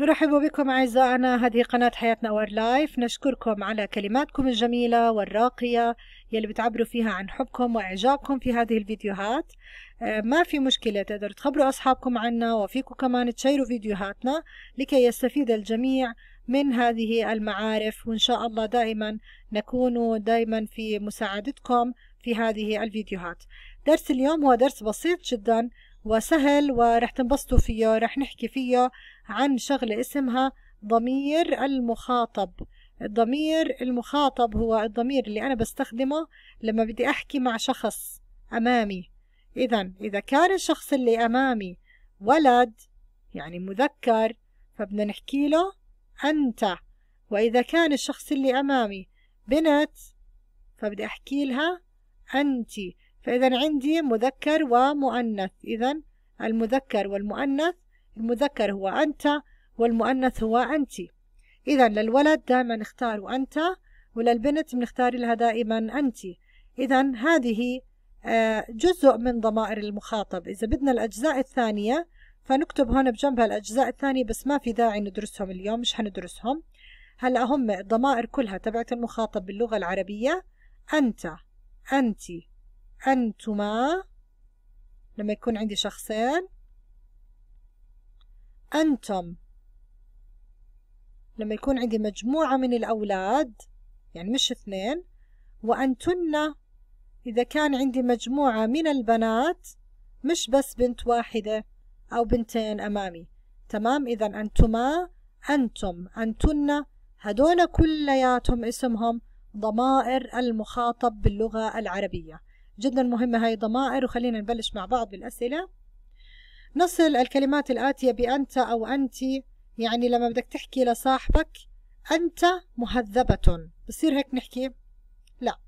نرحب بكم أعزائنا هذه قناة حياتنا اور لايف نشكركم على كلماتكم الجميلة والراقية يلي بتعبروا فيها عن حبكم وإعجابكم في هذه الفيديوهات آه، ما في مشكلة تقدروا تخبروا أصحابكم عنا وفيكم كمان تشيروا فيديوهاتنا لكي يستفيد الجميع من هذه المعارف وإن شاء الله دائما نكون دائما في مساعدتكم في هذه الفيديوهات درس اليوم هو درس بسيط جدا وسهل ورح تنبسطوا فيه رح نحكي فيه عن شغلة اسمها ضمير المخاطب الضمير المخاطب هو الضمير اللي أنا بستخدمه لما بدي أحكي مع شخص أمامي إذا إذا كان الشخص اللي أمامي ولد يعني مذكر فبدنا نحكي له أنت وإذا كان الشخص اللي أمامي بنت فبدي أحكي لها أنتِ فإذا عندي مذكر ومؤنث إذا المذكر والمؤنث المذكر هو أنت والمؤنث هو أنت إذا للولد دائما نختار أنت وللبنت بنختار لها دائما أنت إذا هذه آه، جزء من ضمائر المخاطب إذا بدنا الأجزاء الثانية فنكتب هون بجنبها الأجزاء الثانية بس ما في داعي ندرسهم اليوم مش هندرسهم هلا هم الضمائر كلها تبعت المخاطب باللغة العربية أنت أنت أنتما لما يكون عندي شخصين أنتم لما يكون عندي مجموعة من الأولاد يعني مش اثنين وأنتن إذا كان عندي مجموعة من البنات مش بس بنت واحدة أو بنتين أمامي تمام إذا أنتما أنتم أنتن هدول كلياتهم اسمهم ضمائر المخاطب باللغة العربية جدا مهمة هاي الضمائر وخلينا نبلش مع بعض بالأسئلة نصل الكلمات الآتية بأنت أو أنت يعني لما بدك تحكي لصاحبك أنت مهذبة بصير هيك نحكي لا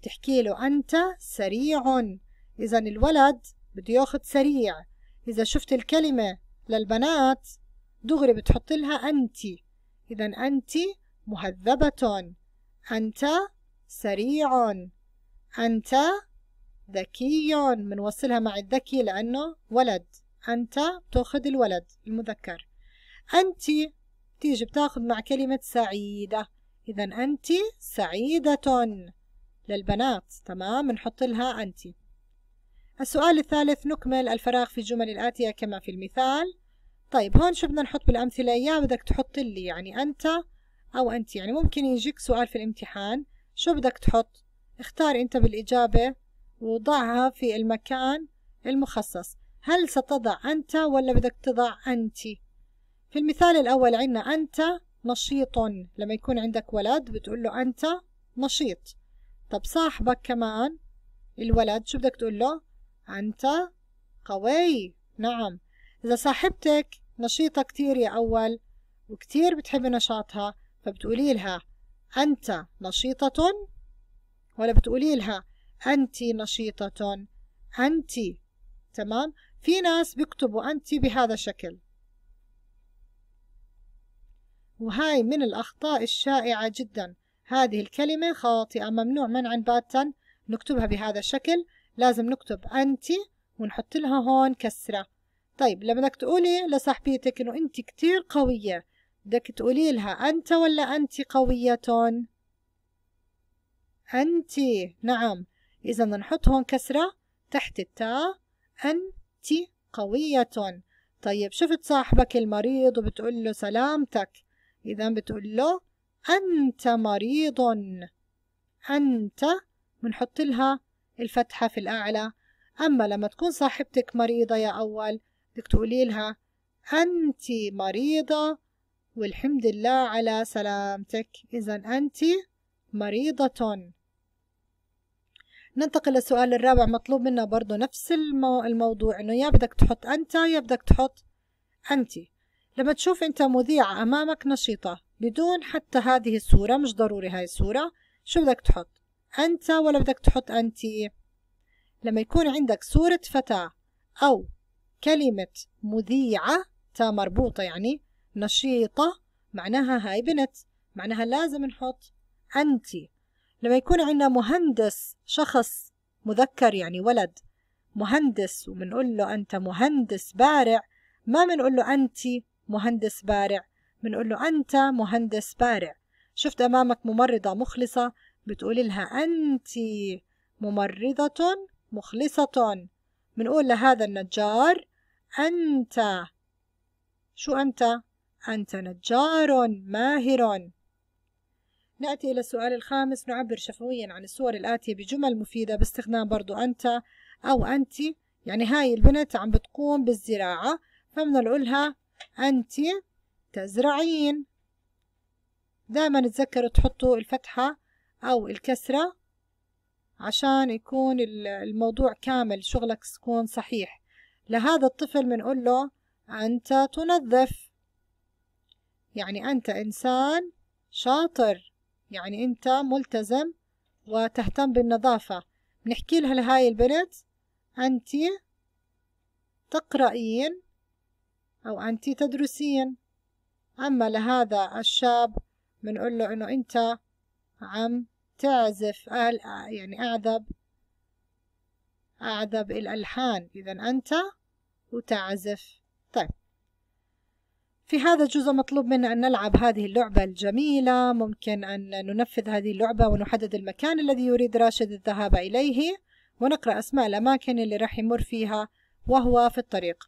بتحكي له أنت سريع إذا الولد بده ياخذ سريع إذا شفت الكلمة للبنات دغري بتحط لها أنت إذا أنت مهذبة أنت سريع أنت ذكي بنوصلها مع الذكي لأنه ولد أنت تأخذ الولد المذكر أنت بتيجي بتاخذ مع كلمة سعيدة إذا أنت سعيدة للبنات تمام بنحط لها أنت السؤال الثالث نكمل الفراغ في الجمل الآتية كما في المثال طيب هون شو بدنا نحط بالأمثلة يا بدك تحط لي يعني أنت أو أنت يعني ممكن يجيك سؤال في الامتحان شو بدك تحط اختار أنت بالإجابة وضعها في المكان المخصص هل ستضع أنت ولا بدك تضع أنت في المثال الأول عندنا أنت نشيط لما يكون عندك ولد بتقول له أنت نشيط طب صاحبك كمان الولد شو بدك تقول له أنت قوي نعم إذا صاحبتك نشيطة كتير يا أول وكتير بتحب نشاطها فبتقولي لها أنت نشيطة ولا بتقولي لها أنت نشيطة أنت تمام في ناس بيكتبوا أنت بهذا الشكل وهاي من الأخطاء الشائعة جدا هذه الكلمة خاطئة ممنوع منعا باتا نكتبها بهذا الشكل لازم نكتب أنت ونحط لها هون كسرة طيب لما بدك تقولي لصاحبيتك إنه أنت كتير قوية بدك تقولي لها أنت ولا أنت قوية أنت نعم إذا نحط هون كسرة تحت التاء أنت قوية طيب شفت صاحبك المريض وبتقول له سلامتك إذا بتقول له أنت مريض أنت بنحط لها الفتحة في الأعلى أما لما تكون صاحبتك مريضة يا أول بدك تقولي لها أنت مريضة والحمد لله على سلامتك إذا أنت مريضة ننتقل للسؤال الرابع مطلوب منا برضو نفس المو... الموضوع انه يا بدك تحط انت يا بدك تحط انت لما تشوف انت مذيعة امامك نشيطة بدون حتى هذه الصورة مش ضروري هاي الصورة شو بدك تحط انت ولا بدك تحط انت لما يكون عندك صورة فتاة او كلمة مذيعة تا مربوطة يعني نشيطة معناها هاي بنت معناها لازم نحط أنتِ لما يكون عندنا مهندس شخص مذكر يعني ولد مهندس وبنقول له أنت مهندس بارع ما بنقول له أنت مهندس بارع بنقول له أنت مهندس بارع شفت أمامك ممرضة مخلصة بتقول لها أنت ممرضة مخلصة بنقول لهذا النجار أنت شو أنت؟ أنت نجار ماهر نأتي إلى السؤال الخامس نعبر شفويا عن الصور الآتية بجمل مفيدة باستخدام برضو أنت أو أنت يعني هاي البنت عم بتقوم بالزراعة فمن لها أنت تزرعين دائما تذكروا تحطوا الفتحة أو الكسرة عشان يكون الموضوع كامل شغلك يكون صحيح لهذا الطفل بنقول له أنت تنظف يعني أنت إنسان شاطر يعني أنت ملتزم وتهتم بالنظافة بنحكي لها لهاي البنت أنت تقرأين أو أنت تدرسين أما لهذا الشاب بنقول له إنه أنت عم تعزف آل يعني أعذب أعذب الألحان إذا أنت وتعزف في هذا الجزء مطلوب منا أن نلعب هذه اللعبة الجميلة ممكن أن ننفذ هذه اللعبة ونحدد المكان الذي يريد راشد الذهاب إليه ونقرأ أسماء الأماكن اللي راح يمر فيها وهو في الطريق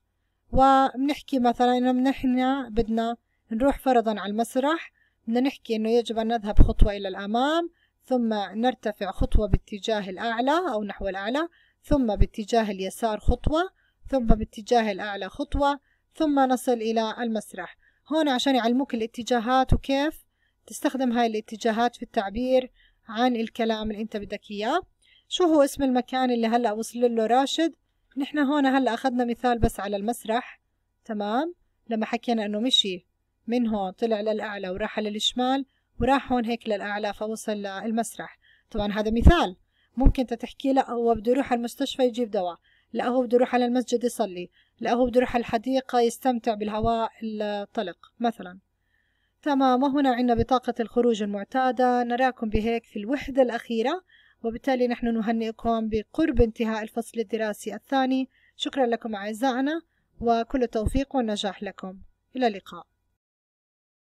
وبنحكي مثلا إنه نحن بدنا نروح فرضا على المسرح بدنا نحكي إنه يجب أن نذهب خطوة إلى الأمام ثم نرتفع خطوة باتجاه الأعلى أو نحو الأعلى ثم باتجاه اليسار خطوة ثم باتجاه الأعلى خطوة ثم نصل إلى المسرح هون عشان يعلموك الاتجاهات وكيف تستخدم هاي الاتجاهات في التعبير عن الكلام اللي انت بدك اياه شو هو اسم المكان اللي هلأ وصل له راشد نحن هون هلأ أخذنا مثال بس على المسرح تمام لما حكينا انه مشي من هون طلع للأعلى وراح للشمال وراح هون هيك للأعلى فوصل للمسرح طبعا هذا مثال ممكن انت تحكي لا هو بده يروح على المستشفى يجيب دواء لا هو بده يروح على المسجد يصلي لا هو بده يروح الحديقة يستمتع بالهواء الطلق مثلا تمام وهنا عندنا بطاقة الخروج المعتادة نراكم بهيك في الوحدة الأخيرة وبالتالي نحن نهنئكم بقرب انتهاء الفصل الدراسي الثاني شكرا لكم أعزائنا وكل التوفيق والنجاح لكم إلى اللقاء